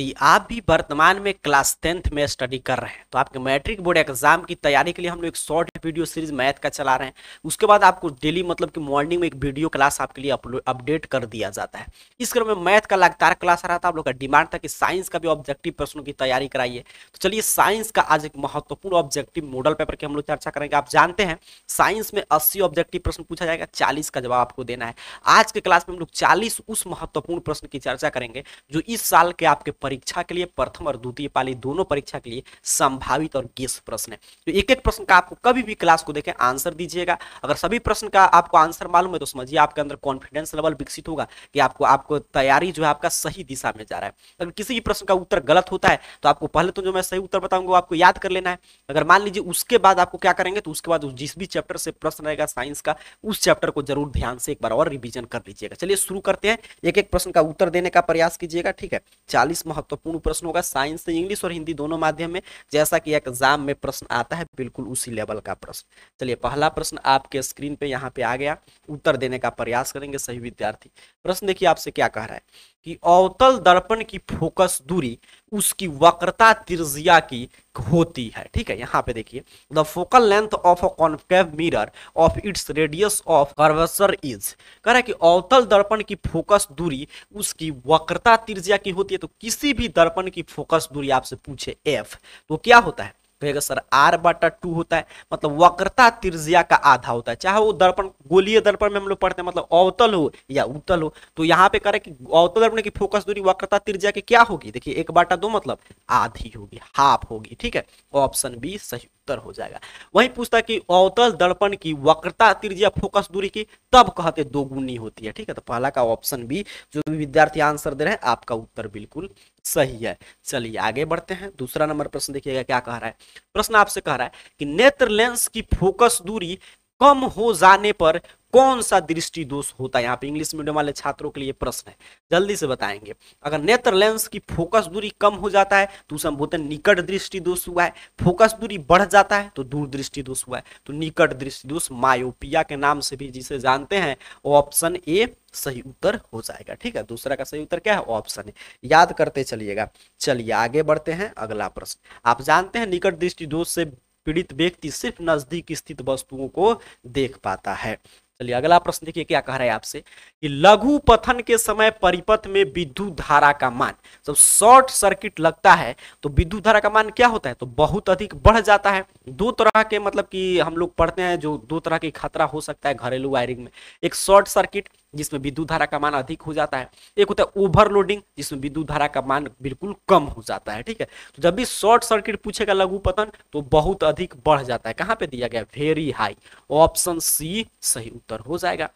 यदि आप भी वर्तमान में क्लास टेंथ में स्टडी कर रहे हैं तो आपके मैट्रिक बोर्ड एग्जाम की तैयारी के लिए हम लोग एक शॉर्ट वीडियो सीरीज मैथ का चला रहे हैं उसके बाद आपको डेली मतलब कि मॉर्निंग में एक वीडियो क्लास आपके लिए अपडेट कर दिया जाता है इस क्रम में मैथ का लगातार क्लास आ रहा था आप लोग का डिमांड था कि साइंस का भी ऑब्जेक्टिव प्रश्नों की तैयारी कराइए तो चलिए साइंस का आज एक महत्वपूर्ण ऑब्जेक्टिव मॉडल पेपर की हम लोग चर्चा करेंगे आप जानते हैं साइंस में अस्सी ऑब्जेक्टिव प्रश्न पूछा जाएगा चालीस का जवाब आपको देना है आज के क्लास में हम लोग चालीस उस महत्वपूर्ण प्रश्न की चर्चा करेंगे जो इस साल के आपके परीक्षा के लिए प्रथम और द्वितीय पाली दोनों परीक्षा के लिए संभावित और गेस प्रश्न है तो एक एक प्रश्न का आपको कभी भी क्लास को देखें आंसर दीजिएगा अगर सभी प्रश्न का आपको आंसर मालूम है तो समझिए आपके अंदर कॉन्फिडेंस लेवल विकसित होगा कि आपको आपको तैयारी जो है आपका सही दिशा में जा रहा है अगर किसी भी प्रश्न का उत्तर गलत होता है तो आपको पहले तो जो मैं सही उत्तर बताऊंगा आपको याद कर लेना है अगर मान लीजिए उसके बाद आपको क्या करेंगे तो उसके बाद जिस भी चैप्टर से प्रश्न रहेगा साइंस का उस चैप्टर को जरूर ध्यान से एक बार और रिविजन कर लीजिएगा चलिए शुरू करते हैं एक एक प्रश्न का उत्तर देने का प्रयास कीजिएगा ठीक है चालीस महत्वपूर्ण प्रश्न होगा साइंस इंग्लिश और हिंदी दोनों माध्यम में जैसा कि एग्जाम में प्रश्न आता है बिल्कुल उसी लेवल का प्रश्न चलिए पहला प्रश्न आपके स्क्रीन पे यहाँ पे आ गया उत्तर देने का प्रयास करेंगे सही विद्यार्थी प्रश्न देखिए आपसे क्या कह रहा है कि अवतल दर्पण की फोकस दूरी उसकी वक्रता तिरजिया की होती है ठीक है यहाँ पे देखिए the focal length of a concave mirror of its radius of curvature is कह रहा है कि अवतल दर्पण की फोकस दूरी उसकी वक्रता त्रिज्या की होती है तो किसी भी दर्पण की फोकस दूरी आपसे पूछे एफ तो क्या होता है तो है सर आर बटा टू होता है मतलब वक्रता त्रिज्या का आधा होता है चाहे वो दर्पण गोलीय दर्पण में हम लोग पढ़ते हैं मतलब अवतल हो या उतल हो तो यहाँ पे कह रहे कि अवतल दर्पण की फोकस दूरी वक्रता त्रिज्या की क्या होगी देखिए एक बाटा दो मतलब आधी होगी हाफ होगी ठीक है ऑप्शन बी सही उत्तर हो जाएगा वही पूछता की कि अवतल दर्पण की वक्रता तिरजिया फोकस दूरी की तब कहते दोगुनी होती है ठीक है तो पहला का ऑप्शन बी जो भी विद्यार्थी आंसर दे रहे हैं आपका उत्तर बिल्कुल सही है चलिए आगे बढ़ते हैं दूसरा नंबर प्रश्न देखिएगा क्या कह रहा है प्रश्न आपसे कह रहा है कि नेत्र लेंस की फोकस दूरी कम हो जाने पर कौन सा दृष्टि दोष होता है यहाँ पे इंग्लिश मीडियम वाले छात्रों के लिए प्रश्न है जल्दी से बताएंगे अगर नेत्र लेंस की फोकस दूरी कम हो जाता है तो हैं निकट दृष्टि दोष हुआ है फोकस दूरी बढ़ जाता है तो दूर दृष्टि दोष हुआ है तो निकट दृष्टि दोष मायोपिया के नाम से भी जिसे जानते हैं ऑप्शन ए सही उत्तर हो जाएगा ठीक है दूसरा का सही उत्तर क्या है ऑप्शन है याद करते चलिएगा चलिए आगे बढ़ते हैं अगला प्रश्न आप जानते हैं निकट दृष्टि दोष से पीड़ित व्यक्ति सिर्फ नजदीक स्थित वस्तुओं को देख पाता है चलिए अगला प्रश्न देखिए क्या कह रहा है आपसे कि लघु पथन के समय परिपथ में विद्युत धारा का मान जब शॉर्ट सर्किट लगता है तो विद्युत धारा का मान क्या होता है तो बहुत अधिक बढ़ जाता है दो तरह के मतलब कि हम लोग पढ़ते हैं जो दो तरह के खतरा हो सकता है घरेलू वायरिंग में एक शॉर्ट सर्किट जिसमें विद्युत धारा का मान अधिक हो जाता है एक होता है ओवरलोडिंग जिसमें विद्युत धारा का मान बिल्कुल कम हो जाता है ठीक है तो जब भी शॉर्ट सर्किट पूछेगा लघु पतन तो बहुत अधिक बढ़ जाता है कहाँ पे दिया गया वेरी हाई ऑप्शन सी सही उत्तर हो जाएगा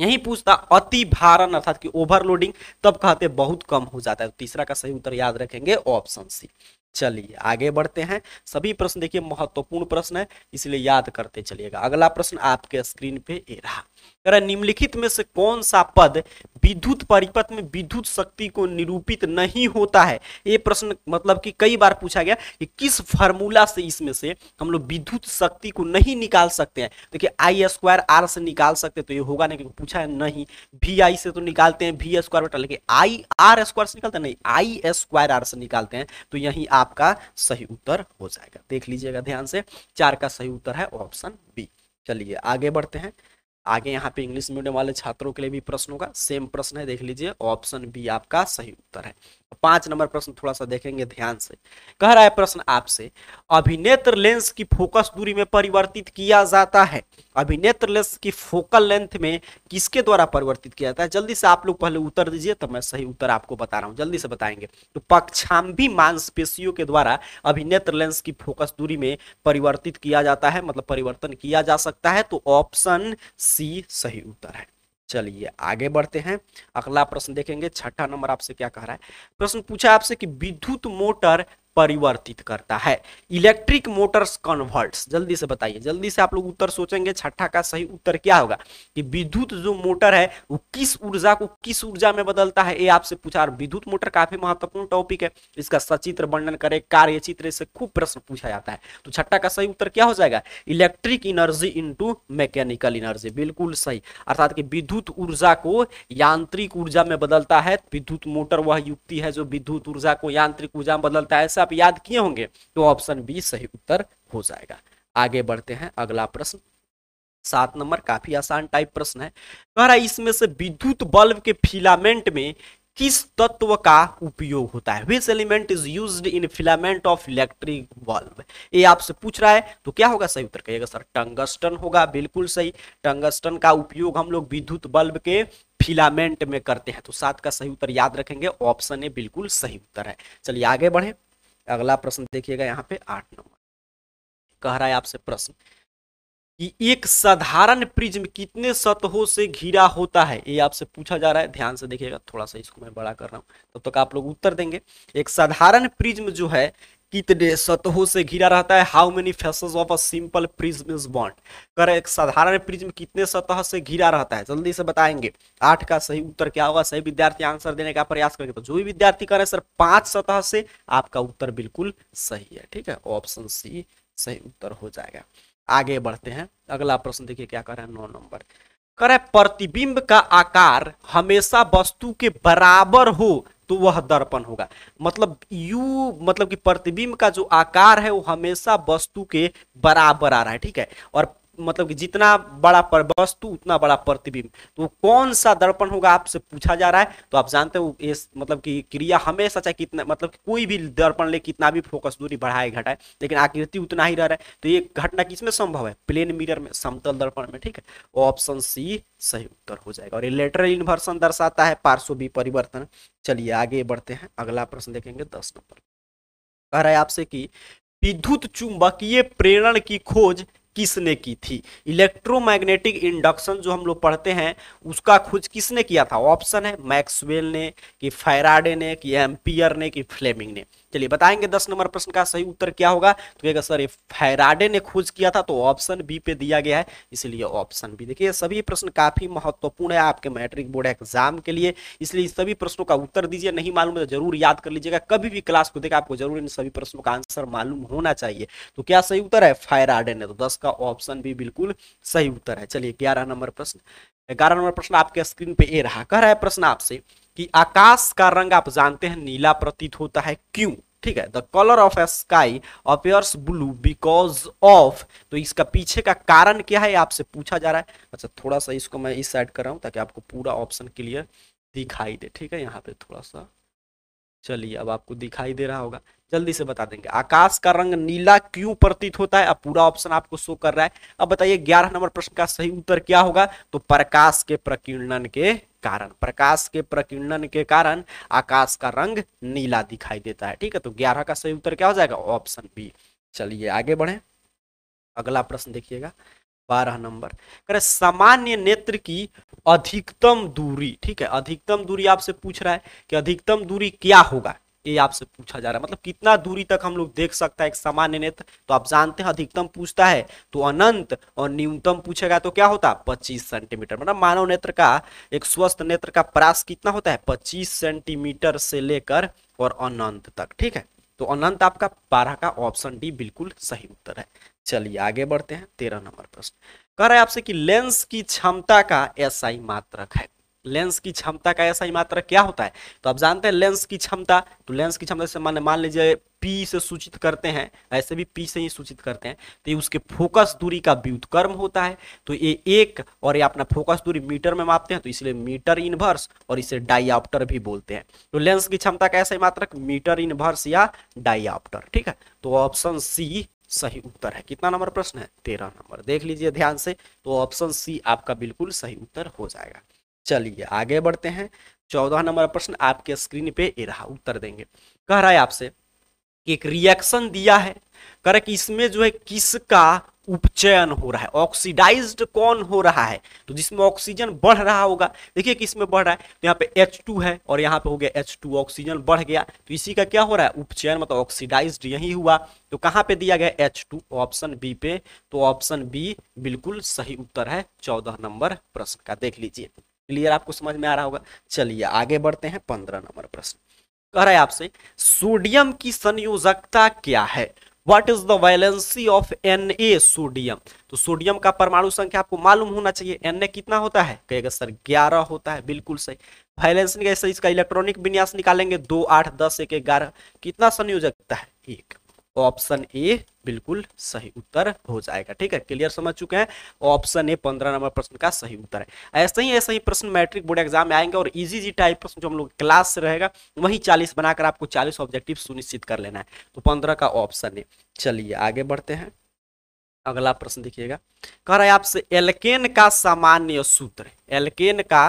यही पूछता अति भारण अर्थात कि ओवरलोडिंग तब कहते बहुत कम हो जाता है तो तीसरा का सही उत्तर याद रखेंगे ऑप्शन सी चलिए आगे बढ़ते हैं सभी प्रश्न देखिए महत्वपूर्ण प्रश्न है इसलिए याद करते चलिएगा अगला प्रश्न आपके स्क्रीन पे ए रहा निम्नलिखित में से कौन सा पद विद्युत परिपथ में विद्युत शक्ति को निरूपित नहीं होता है ये प्रश्न मतलब कि कई बार पूछा गया कि किस फार्मूला से इसमें से हम लोग विद्युत शक्ति को नहीं निकाल सकते हैं देखिए आई स्क्वायर आर से निकाल सकते तो ये होगा नहीं क्योंकि पूछा है नहीं वी आई से तो निकालते हैं वी स्क्वायर बटा लेकिन आई आर स्क्वायर से निकालते हैं नहीं आई स्क्वायर आर से निकालते हैं तो यही आपका सही उत्तर हो जाएगा देख लीजिएगा ध्यान से चार का सही उत्तर है ऑप्शन बी चलिए आगे बढ़ते हैं आगे यहाँ पे इंग्लिश मीडियम वाले छात्रों के लिए भी प्रश्नों का सेम प्रश्न है देख लीजिए ऑप्शन बी आपका सही उत्तर है पांच नंबर प्रश्न थोड़ा सा देखेंगे ध्यान से कह रहा है प्रश्न आपसे अभिनेत्र लेंस की फोकस दूरी में परिवर्तित किया जाता है अभिनेत्र लेंस की फोकल लेंथ में किसके द्वारा परिवर्तित किया जाता है जल्दी से आप लोग पहले उत्तर दीजिए तो मैं सही उत्तर आपको बता रहा हूँ जल्दी से बताएंगे तो पक्षाम्भी मांसपेशियों के द्वारा अभिनेत्र लेंस की फोकस दूरी में परिवर्तित किया जाता है मतलब परिवर्तन किया जा सकता है तो ऑप्शन सी सही उत्तर है चलिए आगे बढ़ते हैं अगला प्रश्न देखेंगे छठा नंबर आपसे क्या कह रहा है प्रश्न पूछा आपसे कि विद्युत मोटर परिवर्तित करता है इलेक्ट्रिक मोटर्स कन्वर्ट्स जल्दी से बताइए जल्दी से आप लोग उत्तर सोचेंगे छठा का सही उत्तर क्या होगा कि विद्युत जो मोटर है वो किस ऊर्जा को किस ऊर्जा में बदलता है ये आपसे पूछा और विद्युत मोटर काफी महत्वपूर्ण टॉपिक है इसका सचित्र वर्णन करे कार्य चित्र से खूब प्रश्न पूछा जाता है तो छठा का सही उत्तर क्या हो जाएगा electric energy into mechanical energy बिल्कुल सही अर्थात की विद्युत ऊर्जा को यांत्रिक ऊर्जा में बदलता है विद्युत मोटर वह युक्ति है जो विद्युत ऊर्जा को यांत्रिक ऊर्जा में बदलता है ऐसा आप याद किए होंगे तो ऑप्शन बी सही उत्तर हो जाएगा आगे बढ़ते हैं अगला प्रश्न सात नंबर काफी आसान टाइप प्रश्न है कह रहा है इसमें से विद्युत बल्ब के फिलामेंट में किस तत्व का उपयोग होता है which element is use in filament of electric bulb ये आपसे पूछ रहा है तो क्या होगा सही उत्तर कहिएगा सर टंगस्टन होगा बिल्कुल सही टंगस्टन का उपयोग हम लोग विद्युत बल्ब के फिलामेंट में करते हैं तो सात का सही उत्तर याद रखेंगे ऑप्शन ए बिल्कुल सही उत्तर है चलिए आगे बढ़े अगला प्रश्न देखिएगा यहाँ पे आठ नंबर कह रहा है आपसे प्रश्न कि एक साधारण प्रिज्म कितने सतहों से घिरा होता है ये आपसे पूछा जा रहा है ध्यान से देखिएगा थोड़ा सा इसको मैं बड़ा कर रहा हूँ तब तो तक तो आप लोग उत्तर देंगे एक साधारण प्रिज्म जो है कितने सतहों से घिरा रहता है how many faces of a simple prism is bound कर एक साधारण प्रिज्म कितने सतह से घिरा रहता है जल्दी से बताएंगे आठ का सही उत्तर क्या होगा सही विद्यार्थी आंसर देने का प्रयास करेंगे तो जो भी विद्यार्थी करें सर पांच सतह से आपका उत्तर बिल्कुल सही है ठीक है ऑप्शन सी सही उत्तर हो जाएगा आगे बढ़ते हैं अगला प्रश्न देखिए क्या कर रहे हैं नौ नंबर करे प्रतिबिंब का आकार हमेशा वस्तु के बराबर हो तो वह दर्पण होगा मतलब यू मतलब कि प्रतिबिंब का जो आकार है वो हमेशा वस्तु के बराबर आ रहा है ठीक है और मतलब कि जितना बड़ा पर वस्तु उतना बड़ा प्रतिबिंब तो कौन सा दर्पण होगा आपसे पूछा जा रहा है तो आप जानते हो ये मतलब कि क्रिया हमेशा चाहे कितना मतलब कि कोई भी दर्पण ले कितना भी फोकस दूरी बढ़ाए घटाए लेकिन आकृति उतना ही रह रहा है तो ये घटना किसमें संभव है प्लेन मिरर में समतल दर्पण में ठीक है ऑप्शन सी सही उत्तर हो जाएगा और ये लेटरल इन्वर्सन दर्शाता है पार्श्वी परिवर्तन चलिए आगे बढ़ते हैं अगला प्रश्न देखेंगे दस नंबर कह रहा है आपसे कि विद्युत चुंबकीय प्रेरण की खोज किसने की थी इलेक्ट्रोमैग्नेटिक इंडक्शन जो हम लोग पढ़ते हैं उसका खोज किसने किया था ऑप्शन है मैक्सवेल ने कि फैराडे ने कि एम्पियर ने कि फ्लेमिंग ने चलिए बताएंगे दस नंबर प्रश्न का सही उत्तर क्या होगा तो कहेगा सर ये फैराडे ने खोज किया था तो ऑप्शन बी पे दिया गया है इसलिए ऑप्शन बी देखिए सभी प्रश्न काफी महत्वपूर्ण है आपके मैट्रिक बोर्ड एग्जाम के लिए इसलिए सभी प्रश्नों का उत्तर दीजिए नहीं मालूम तो जरूर याद कर लीजिएगा कभी भी क्लास को देखा आपको जरूर इन सभी प्रश्नों का आंसर मालूम होना चाहिए तो क्या सही उत्तर है फायराडे ने तो दस का ऑप्शन भी बिल्कुल सही उत्तर है चलिए ग्यारह नंबर प्रश्न ग्यारह नंबर प्रश्न आपके स्क्रीन पे ए रहा कह रहा है प्रश्न आपसे कि आकाश का रंग आप जानते हैं नीला प्रतीत होता है क्यों ठीक है the colour of a sky appears blue because of तो इसका पीछे का कारण क्या है आपसे पूछा जा रहा है अच्छा थोड़ा सा इसको मैं इस साइड कर रहा हूँ ताकि आपको पूरा ऑप्शन क्लियर दिखाई दे ठीक है यहाँ पे थोड़ा सा चलिए अब आपको दिखाई दे रहा होगा जल्दी से बता देंगे आकाश का रंग नीला क्यों प्रतीत होता है अब पूरा ऑप्शन आपको शो कर रहा है अब बताइए ग्यारह नंबर प्रश्न का सही उत्तर क्या होगा तो प्रकाश के प्रकीर्णन के कारण प्रकाश के प्रकीर्णन के कारण आकाश का रंग नीला दिखाई देता है ठीक है तो ग्यारह का सही उत्तर क्या हो जाएगा ऑप्शन बी चलिए आगे बढ़े अगला प्रश्न देखिएगा बारह नंबर करे सामान्य नेत्र की अधिकतम दूरी ठीक है अधिकतम दूरी आपसे पूछ रहा है कि अधिकतम दूरी क्या होगा ये आपसे पूछा जा रहा है मतलब कितना दूरी तक हम लोग देख सकता है एक सामान्य नेत्र तो आप जानते हैं अधिकतम पूछता है तो अनंत और न्यूनतम पूछेगा तो क्या होता है पच्चीस सेंटीमीटर मतलब मानव नेत्र का एक स्वस्थ नेत्र का प्रास कितना होता है पच्चीस सेंटीमीटर से लेकर और अनंत तक ठीक है तो अनंत आपका बारह का ऑप्शन डी बिल्कुल सही उत्तर है चलिए आगे बढ़ते हैं तेरह नंबर प्रश्न कह रहे हैं आपसे कि लेंस की क्षमता का एसआई मात्रक है लेंस की क्षमता का ऐसा ही मात्रा क्या होता है तो आप जानते हैं लेंस की क्षमता तो लेंस की क्षमता से मान मान लीजिए पी से सूचित करते हैं ऐसे भी पी से ही सूचित करते हैं तो ये उसके फोकस दूरी का व्युतकर्म होता है तो ये एक और ये अपना फोकस दूरी मीटर में मापते हैं तो इसलिए मीटर इनवर्स और इसे डाइऑप्टर भी बोलते हैं तो लेंस की क्षमता का ऐसा ही मात्र मीटर इनवर्स या डाइआप्टर ठीक है तो ऑप्शन सी सही उत्तर है कितना नंबर प्रश्न है तेरह नंबर देख लीजिए ध्यान से तो ऑप्शन सी आपका बिल्कुल सही उत्तर हो जाएगा चलिए आगे बढ़ते हैं चौदह नंबर प्रश्न आपके स्क्रीन पे ये रहा उत्तर देंगे कह रहा है आपसे कि एक रिएक्शन दिया है कह रहा है कि इसमें जो है किसका उपचयन हो रहा है ऑक्सीडाइज्ड कौन हो रहा है तो जिसमें ऑक्सीजन बढ़ रहा होगा देखिए कि इसमें बढ़ रहा है तो यहाँ पे H2 है और यहाँ पे हो गया H2 ऑक्सीजन बढ़ गया तो इसी का क्या हो रहा है उपचयन मतलब ऑक्सीडाइज्ड यही हुआ तो कहाँ पे दिया गया H2 ऑप्शन बी पे तो ऑप्शन बी बिल्कुल सही उत्तर है चौदह नंबर प्रश्न का देख लीजिए क्लियर आपको समझ में आ रहा होगा चलिए आगे बढ़ते हैं पंद्रह नंबर प्रश्न कह रहा है आपसे सोडियम की संयोजकता क्या है what is the valency of an a sodium तो सोडियम का परमाणु संख्या आपको मालूम होना चाहिए एन ए कितना होता है कहेगा सर ग्यारह होता है बिल्कुल सही वैलेंसी कैसे इसका इलेक्ट्रॉनिक विन्यास निकालेंगे दो आठ दस एक ग्यारह कितना संयोजकता है एक ऑप्शन ए बिल्कुल सही उत्तर हो जाएगा ठीक है क्लियर समझ चुके हैं ऑप्शन ए पंद्रह नंबर प्रश्न का सही उत्तर है ऐसे ही ऐसे ही प्रश्न मैट्रिक बोर्ड एग्जाम में आएंगे और इजी जी टाइप प्रश्न जो हम लोग क्लास से रहेगा वही चालीस बनाकर आपको चालीस ऑब्जेक्टिव सुनिश्चित कर लेना है तो पंद्रह का ऑप्शन ए चलिए आगे बढ़ते हैं अगला प्रश्न देखिएगा कह रहा है आपसे एलकेन का सामान्य सूत्र एलकेन का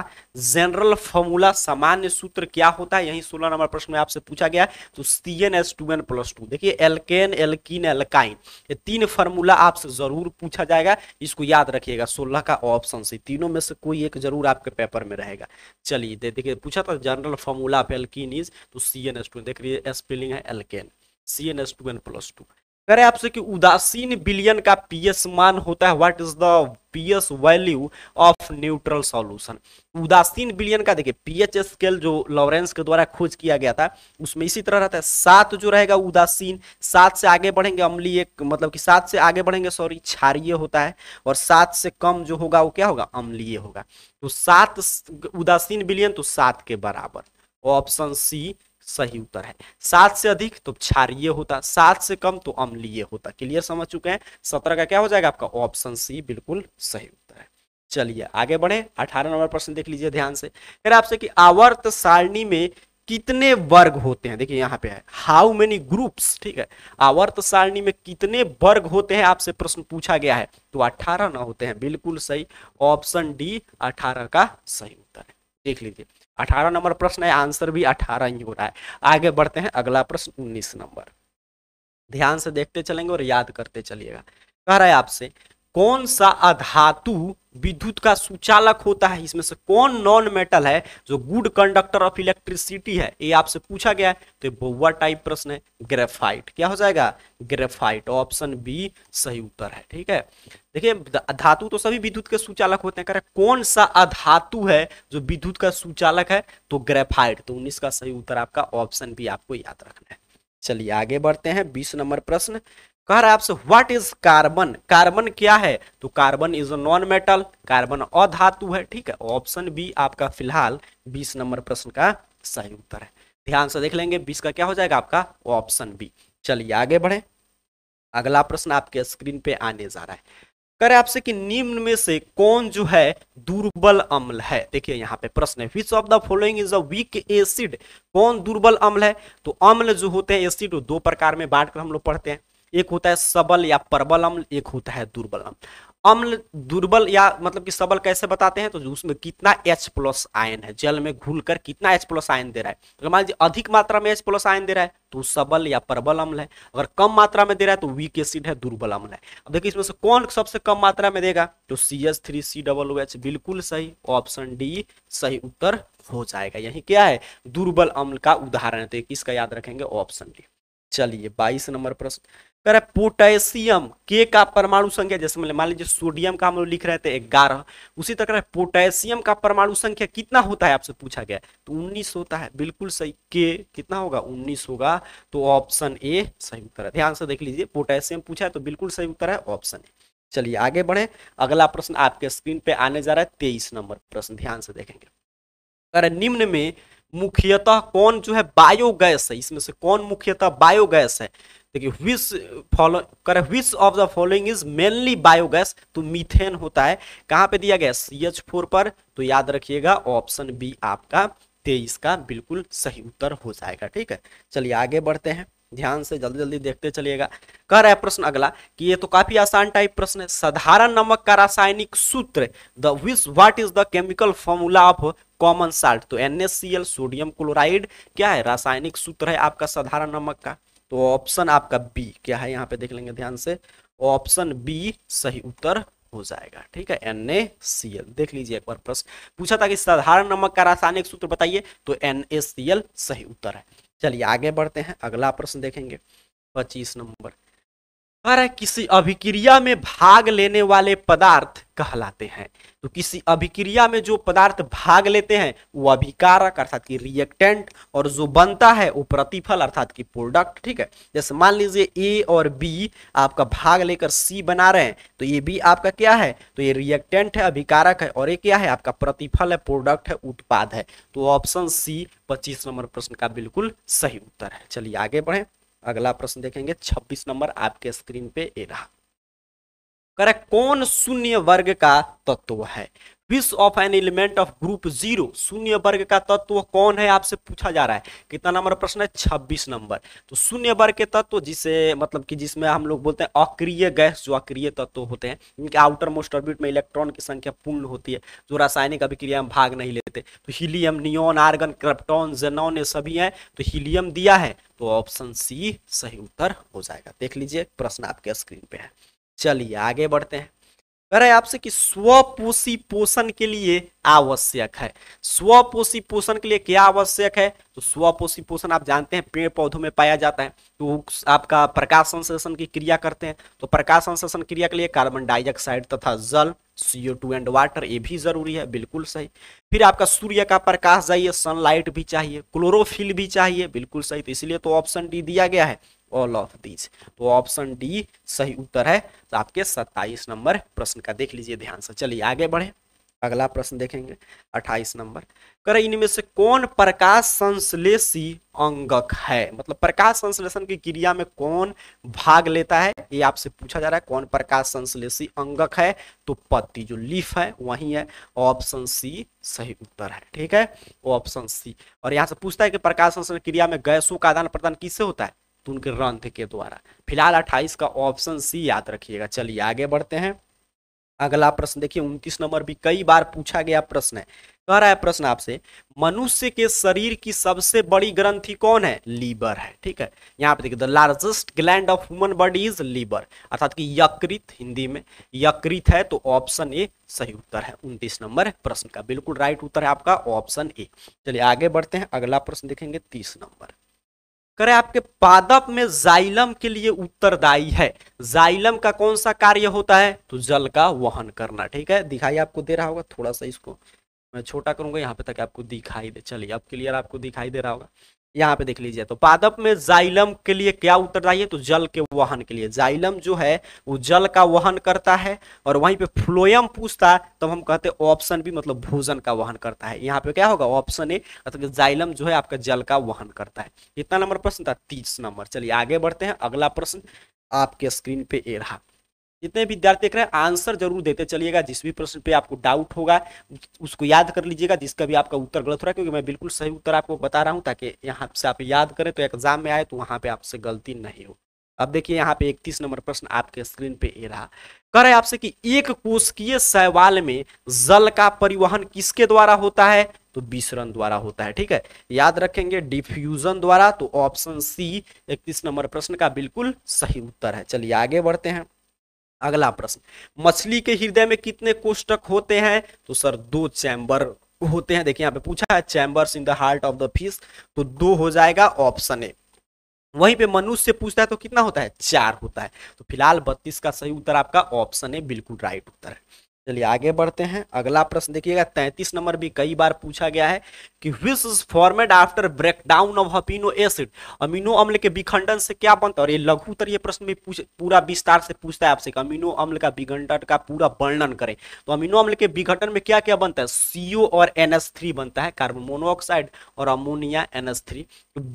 जनरल फॉर्मूला सामान्य सूत्र क्या होता है यही सोलह नंबर प्रश्न में आपसे पूछा गया तो C N S two N plus two देखिए एलकेन एल्किन एलकाइन ये तीन फॉर्मूला आपसे जरूर पूछा जाएगा इसको याद रखिएगा सोलह का ऑप्शन से तीनों में से कोई एक जरूर आपके पेपर में रहेगा चलिए देखिए पूछा था general formula of alkene is तो सी एन एस टू देख लीजिए स्पेलिंग है alkane C N S two N plus two कह आपसे कि उदासीन बिलियन का पीएस मान होता है what is the PS value of neutral solution उदासीन बिलियन का देखिए पीएच स्केल जो लॉरेंस के द्वारा खोज किया गया था उसमें इसी तरह रहता है सात जो रहेगा उदासीन सात से आगे बढ़ेंगे अम्लीय मतलब कि सात से आगे बढ़ेंगे सॉरी क्षारिय होता है और सात से कम जो होगा वो क्या होगा अम्लीय होगा तो सात उदासीन बिलियन तो सात के बराबर ऑप्शन सी सही उत्तर है सात से अधिक तो क्षारिय होता सात से कम तो अम्लीय होता क्लियर समझ चुके हैं सत्रह का क्या हो जाएगा आपका ऑप्शन सी बिल्कुल सही उत्तर है चलिए आगे बढ़े अठारह नंबर प्रश्न देख लीजिए ध्यान से फिर आपसे कि आवर्त सारणी में कितने वर्ग होते हैं देखिए यहाँ पे है हाउ मेनी ग्रुप्स ठीक है आवर्त सारणी में कितने वर्ग होते हैं आपसे प्रश्न पूछा गया है तो अठारह ना होते हैं बिल्कुल सही ऑप्शन डी अठारह का सही उत्तर है देख लीजिए अठारह नंबर प्रश्न है आंसर भी अठारह ही हो रहा है आगे बढ़ते हैं अगला प्रश्न उन्नीस नंबर ध्यान से देखते चलेंगे और याद करते चलिएगा कह रहा है आपसे कौन सा अधातु विद्युत का सुचालक होता है इसमें से कौन नॉन मेटल है जो गुड कंडक्टर ऑफ इलेक्ट्रिसिटी है ये आपसे पूछा गया है तो बउआ टाइप प्रश्न है ग्रेफाइट क्या हो जाएगा ग्रेफाइट ऑप्शन बी सही उत्तर है ठीक है देखिए धातु तो सभी विद्युत के सुचालक होते हैं करें कौन सा अधातु है जो विद्युत का सुचालक है तो ग्रेफाइट तो उन्नीस का सही उत्तर आपका ऑप्शन बी आपको याद रखना है चलिए आगे बढ़ते हैं बीस नंबर प्रश्न कह रहा है आपसे व्हाट इज कार्बन कार्बन क्या है तो carbon is a non metal carbon अधातु है ठीक है ऑप्शन बी आपका फिलहाल बीस नंबर प्रश्न का सही उत्तर है ध्यान से देख लेंगे बीस का क्या हो जाएगा आपका ऑप्शन बी चलिए आगे बढ़े अगला प्रश्न आपके स्क्रीन पे आने जा रहा है करे आपसे कि निम्न में से कौन जो है दुर्बल अम्ल है देखिए यहाँ पे प्रश्न है which of the following is a weak acid कौन दुर्बल अम्ल है तो अम्ल जो होते हैं एसिड दो प्रकार में बांट कर हम लोग पढ़ते हैं एक होता है सबल या प्रबल अम्ल एक होता है दुर्बल अम्ल अम्ल दुर्बल या मतलब कि सबल कैसे बताते हैं तो उसमें कितना एच प्लस आयन है जल में घुल कर कितना एच प्लस आयन दे रहा है अगर मान लीजिए अधिक मात्रा में एच प्लस आयन दे रहा है तो सबल या प्रबल अम्ल है अगर कम मात्रा में दे रहा है तो वीक एसिड है दुर्बल अम्ल है अब देखिए इसमें से कौन सबसे कम मात्रा में देगा तो C H three C double H बिल्कुल सही ऑप्शन डी सही उत्तर हो जाएगा यही क्या है दुर्बल अम्ल का उदाहरण है तो किसका याद रखेंगे ऑप्शन डी चलिए बाईस नंबर प्रश्न कह रहे पोटेशियम के का परमाणु संख्या जैसे मान मतलब मान लीजिए सोडियम का हम लोग लिख रहे थे ग्यारह उसी तरह पोटेशियम का परमाणु संख्या कितना होता है आपसे पूछा गया तो उन्नीस होता है बिल्कुल सही के कितना होगा उन्नीस होगा तो ऑप्शन ए सही उत्तर है ध्यान से देख लीजिए पोटेशियम पूछा है तो बिल्कुल सही उत्तर है ऑप्शन ए चलिए आगे बढ़े अगला प्रश्न आपके स्क्रीन पे आने जा रहा है तेईस नंबर प्रश्न ध्यान से देखेंगे अरे निम्न में मुख्यतः कौन जो है बायोगैस है इसमें से कौन मुख्यतः बायोगैस है देखिए विश फॉलो कर which of the following is mainly biogas तो मीथेन होता है कहाँ पे दिया गया सी एच फोर पर तो याद रखिएगा ऑप्शन बी आपका तेईस का बिल्कुल सही उत्तर हो जाएगा ठीक है चलिए आगे बढ़ते हैं ध्यान से जल्दी जल्दी देखते चलिएगा कह रहा है प्रश्न अगला कि ये तो काफी आसान टाइप प्रश्न है साधारण नमक का रासायनिक सूत्र the this what is the chemical formula of common salt तो एन सोडियम क्लोराइड क्या है रासायनिक सूत्र है आपका साधारण नमक का तो ऑप्शन आपका बी क्या है यहाँ पे देख लेंगे ध्यान से ऑप्शन बी सही उत्तर हो जाएगा ठीक है एन ए सी एल देख लीजिए एक बार प्रश्न पूछा था कि साधारण नमक का रासायनिक सूत्र बताइए तो एन ए सी एल सही उत्तर है चलिए आगे बढ़ते हैं अगला प्रश्न देखेंगे पच्चीस नंबर अरे किसी अभिक्रिया में भाग लेने वाले पदार्थ कहलाते हैं तो किसी अभिक्रिया में जो पदार्थ भाग लेते हैं वो अभिकारक अर्थात की रिएक्टेंट और जो बनता है वो प्रतिफल अर्थात की प्रोडक्ट ठीक है जैसे मान लीजिए ए और बी आपका भाग लेकर सी बना रहे हैं तो ये बी आपका क्या है तो ये रिएक्टेंट है अभिकारक है और ये क्या है आपका प्रतिफल है प्रोडक्ट है उत्पाद है तो ऑप्शन सी पच्चीस नंबर प्रश्न का बिल्कुल सही उत्तर है चलिए आगे बढ़े अगला प्रश्न देखेंगे 26 नंबर आपके स्क्रीन पे ये रहा करेक्ट कौन शून्य वर्ग का तत्व है which of an element of group zero शून्य वर्ग का तत्व कौन है आपसे पूछा जा रहा है कितना नंबर प्रश्न है छब्बीस नंबर तो शून्य वर्ग के तत्व जिसे मतलब कि जिसमें हम लोग बोलते हैं अक्रिय गैस जो अक्रिय तत्व होते हैं इनके आउटर मोस्ट ऑर्बिट में इलेक्ट्रॉन की संख्या पूर्ण होती है जो रासायनिक अभिक्रिया में भाग नहीं लेते तो helium neon argon krypton xenon ये सभी हैं तो हीलियम दिया है तो ऑप्शन सी सही उत्तर हो जाएगा देख लीजिए प्रश्न आपके स्क्रीन पे है चलिए आगे बढ़ते हैं कह रहे आपसे कि स्वपोषी पोषण के लिए आवश्यक है स्वपोषी पोषण के लिए क्या आवश्यक है तो स्वपोषी पोषण आप जानते हैं पेड़ पौधों में पाया जाता है तो आपका प्रकाश संश्लेषण की क्रिया करते हैं तो प्रकाश संश्लेषण क्रिया के लिए कार्बन डाइऑक्साइड तथा जल सीओ टू एंड वाटर ये भी जरूरी है बिल्कुल सही फिर आपका सूर्य का प्रकाश चाहिए सनलाइट भी चाहिए क्लोरोफिल भी चाहिए बिल्कुल सही तो इसलिए तो ऑप्शन डी दिया गया है ऑल ऑफ दीज तो ऑप्शन डी सही उत्तर है तो आपके सत्ताईस नंबर प्रश्न का देख लीजिए ध्यान से चलिए आगे बढ़े अगला प्रश्न देखेंगे अट्ठाईस नंबर करे इनमें से कौन प्रकाश संश्लेषी अंगक है मतलब प्रकाश संश्लेषण की क्रिया में कौन भाग लेता है ये आपसे पूछा जा रहा है कौन प्रकाश संश्लेषी अंगक है तो पत्ती जो लीफ है वही है ऑप्शन सी सही उत्तर है ठीक है ऑप्शन सी और यहाँ से पूछता है कि प्रकाश संश्लेषण क्रिया में गैसों का आदान प्रदान किससे होता है तो ग्रंथ के द्वारा फिलहाल अट्ठाईस का ऑप्शन सी याद रखिएगा चलिए आगे बढ़ते हैं अगला प्रश्न देखिए उनतीस नंबर भी कई बार पूछा गया प्रश्न है कह रहा है प्रश्न आपसे मनुष्य के शरीर की सबसे बड़ी ग्रंथि कौन है लीवर है ठीक है यहाँ पे देखिए the largest gland of human body is liver अर्थात कि यकृत हिंदी में यकृत है तो ऑप्शन ए सही उत्तर है उनतीस नंबर प्रश्न का बिल्कुल राइट उत्तर है आपका ऑप्शन ए चलिए आगे बढ़ते हैं अगला प्रश्न देखेंगे तीस नंबर करे आपके पादप में जाइलम के लिए उत्तरदायी है जाइलम का कौन सा कार्य होता है तो जल का वहन करना ठीक है दिखाई आपको दे रहा होगा थोड़ा सा इसको मैं छोटा करूंगा यहाँ पे तक आपको दिखाई दे चलिए अब क्लियर आपको दिखाई दे रहा होगा यहाँ पे देख लीजिए तो पादप में जाइलम के लिए क्या उत्तर है तो जल के वहन के लिए जाइलम जो है वो जल का वहन करता है और वहीं पे फ्लोयम पूछता तो हम कहते हैं ऑप्शन भी मतलब भोजन का वहन करता है यहाँ पे क्या होगा ऑप्शन ए अर्थात जाइलम जो है आपका जल का वहन करता है कितना नंबर प्रश्न था तीस नंबर चलिए आगे बढ़ते हैं अगला प्रश्न आपके स्क्रीन पे ए रहा जितने विद्यार्थी देख रहे हैं आंसर जरूर देते चलिएगा जिस भी प्रश्न पे आपको डाउट होगा उसको याद कर लीजिएगा जिसका भी आपका उत्तर गलत हो रहा है क्योंकि मैं बिल्कुल सही उत्तर आपको बता रहा हूँ ताकि यहाँ से आप याद करें तो एग्जाम में आए तो वहाँ पे आपसे गलती नहीं हो अब देखिए यहाँ पे इकतीस नंबर प्रश्न आपके स्क्रीन पे ये रहा कह रहे आपसे कि एक कोशकीय सवाल में जल का परिवहन किसके द्वारा होता है तो विसरण द्वारा होता है ठीक है याद रखेंगे डिफ्यूजन द्वारा तो ऑप्शन सी इकतीस नंबर प्रश्न का बिल्कुल सही उत्तर है चलिए आगे बढ़ते हैं अगला प्रश्न मछली के हृदय में कितने कोष्टक होते हैं तो सर दो चैम्बर होते हैं देखिए यहाँ पे पूछा है chambers in the heart of the fish तो दो हो जाएगा ऑप्शन ए वहीं पे मनुष्य पूछता है तो कितना होता है चार होता है तो फिलहाल बत्तीस का सही उत्तर आपका ऑप्शन है बिल्कुल राइट उत्तर है चलिए आगे बढ़ते हैं अगला प्रश्न देखिएगा तैतीस नंबर भी कई बार पूछा गया है कि which is formed after breakdown of amino acid amino अम्ल के विखंडन से क्या बनता है और ये लघुतर ये प्रश्न में पूरा विस्तार से पूछता है आपसे अमीनो अम्ल का विघंटन का पूरा वर्णन करें तो अमीनो अम्ल के विघटन में क्या क्या बनता है सीओ और एन बनता है कार्बन मोनोऑक्साइड और अमोनिया एन एनएस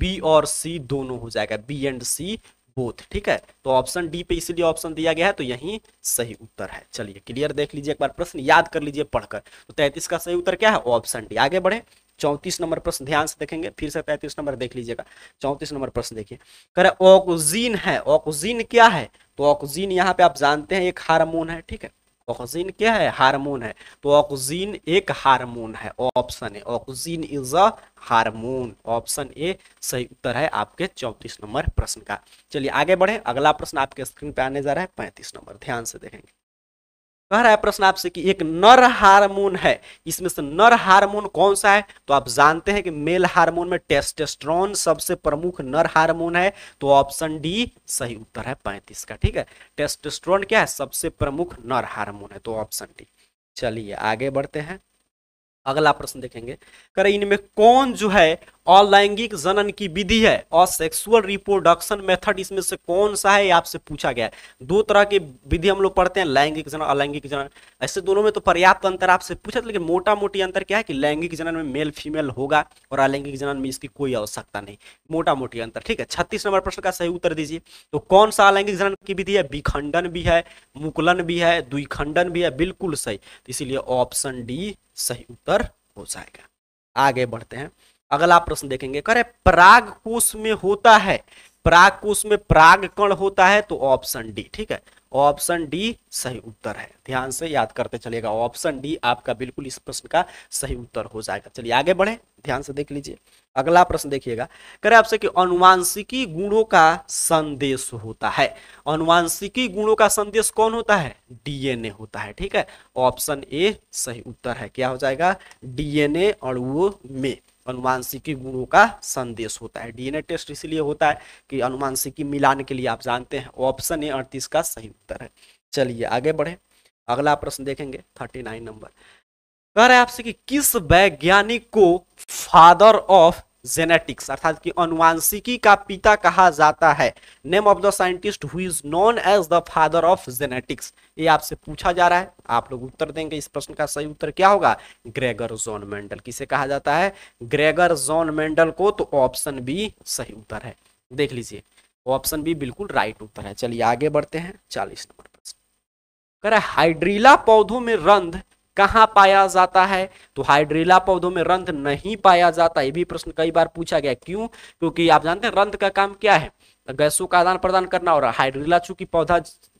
बी और सी दोनों हो जाएगा बी एंड सी बोथ ठीक है तो ऑप्शन डी पे इसलिए ऑप्शन दिया गया है तो यही सही उत्तर है चलिए क्लियर देख लीजिए एक बार प्रश्न याद कर लीजिए पढ़कर तो तैतीस का सही उत्तर क्या है ऑप्शन डी आगे बढ़े चौंतीस नंबर प्रश्न ध्यान से देखेंगे फिर से तैतीस नंबर देख लीजिएगा चौंतीस नंबर प्रश्न देखिए करे ऑक्सीन है ऑक्सीन क्या है तो ऑक्सीन यहाँ पे आप जानते हैं एक हारमोन है ठीक है ऑक्सीजन क्या है हार्मोन है तो ऑक्सीजन एक हार्मोन है ऑप्शन है oxygen is a hormone option A सही उत्तर है आपके चौंतीस नंबर प्रश्न का चलिए आगे बढ़े अगला प्रश्न आपके स्क्रीन पे आने जा रहा है पैंतीस नंबर ध्यान से देखेंगे कह रहा है प्रश्न आपसे कि एक नर हार्मोन है इसमें से नर हार्मोन कौन सा है तो आप जानते हैं कि मेल हार्मोन में टेस्टेस्ट्रॉन सबसे प्रमुख नर हार्मोन है तो ऑप्शन डी सही उत्तर है पैंतीस का ठीक है टेस्टेस्ट्रॉन क्या है सबसे प्रमुख नर हार्मोन है तो ऑप्शन डी चलिए आगे बढ़ते हैं अगला प्रश्न देखेंगे करे इनमें कौन जो है अलैंगिक जनन की विधि है और सेक्सुअल रिप्रोडक्शन मेथड इसमें से कौन सा है आपसे पूछा गया है दो तरह की विधि हम लोग पढ़ते हैं लैंगिक जनन अलैंगिक जनन ऐसे दोनों में तो पर्याप्त अंतर आपसे पूछा लेकिन मोटा मोटी अंतर क्या है कि लैंगिक जनन में मेल फीमेल होगा और अलैंगिक जनन में इसकी कोई आवश्यकता नहीं मोटा मोटी अंतर ठीक है छत्तीस नंबर प्रश्न का सही उत्तर दीजिए तो कौन सा अलैंगिक जनन की विधि है विखंडन भी है मुकुलन भी है द्विखंडन भी है बिल्कुल सही तो इसीलिए ऑप्शन डी सही उत्तर हो जाएगा आगे बढ़ते हैं अगला प्रश्न देखेंगे करे पराग कोश में होता है पराग कोश में पराग कण होता है तो ऑप्शन डी ठीक है ऑप्शन डी सही उत्तर है ध्यान से याद करते चलेगा ऑप्शन डी आपका बिल्कुल इस प्रश्न का सही उत्तर हो जाएगा चलिए आगे बढ़े ध्यान से देख लीजिए अगला प्रश्न देखिएगा करे आपसे कि अनुवांशिकी गुणों का संदेश होता है अनुवांशिकी गुणों का संदेश कौन होता है डीएनए होता है ठीक है ऑप्शन ए सही उत्तर है क्या हो जाएगा डीएनए और वो में अनुमानसिकी गुणों का संदेश होता है डीएनए टेस्ट इसलिए होता है कि अनुमानसिकी मिलान के लिए आप जानते हैं ऑप्शन ए अड़तीस का सही उत्तर है चलिए आगे बढ़े अगला प्रश्न देखेंगे थर्टी नंबर कह रहे हैं आपसे कि किस वैज्ञानिक को फादर ऑफ जेनेटिक्स अर्थात कि अनुवांशिकी का पिता कहा जाता है name of the scientist who is known as the father of genetics ये आपसे पूछा जा रहा है आप लोग उत्तर देंगे इस प्रश्न का सही उत्तर क्या होगा ग्रेगर जॉन मेंडल किसे कहा जाता है ग्रेगर जॉन मेंडल को तो ऑप्शन बी सही उत्तर है देख लीजिए ऑप्शन बी बिल्कुल राइट उत्तर है चलिए आगे बढ़ते हैं चालीस नंबर प्रश्न कह रहा है हाइड्रीला पौधों में रंध कहाँ पाया जाता है तो हाइड्रीला पौधों में रंध नहीं पाया जाता ये भी प्रश्न कई बार पूछा गया क्यों क्योंकि आप जानते हैं रंध का काम क्या है गैसों का आदान प्रदान करना और हाइड्रिला चूंकि पौधा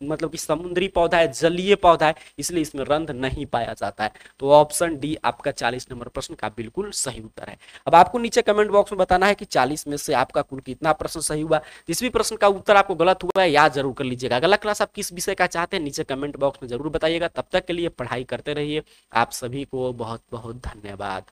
मतलब कि समुद्री पौधा है जलीय पौधा है इसलिए इसमें रंध नहीं पाया जाता है तो ऑप्शन डी आपका चालीस नंबर प्रश्न का बिल्कुल सही उत्तर है अब आपको नीचे कमेंट बॉक्स में बताना है कि चालीस में से आपका कुल कितना प्रश्न सही हुआ जिस भी प्रश्न का उत्तर आपको गलत हुआ है याद जरूर कर लीजिएगा अगला क्लास आप किस विषय का चाहते हैं नीचे कमेंट बॉक्स में जरूर बताइएगा तब तक के लिए पढ़ाई करते रहिए आप सभी को बहुत बहुत धन्यवाद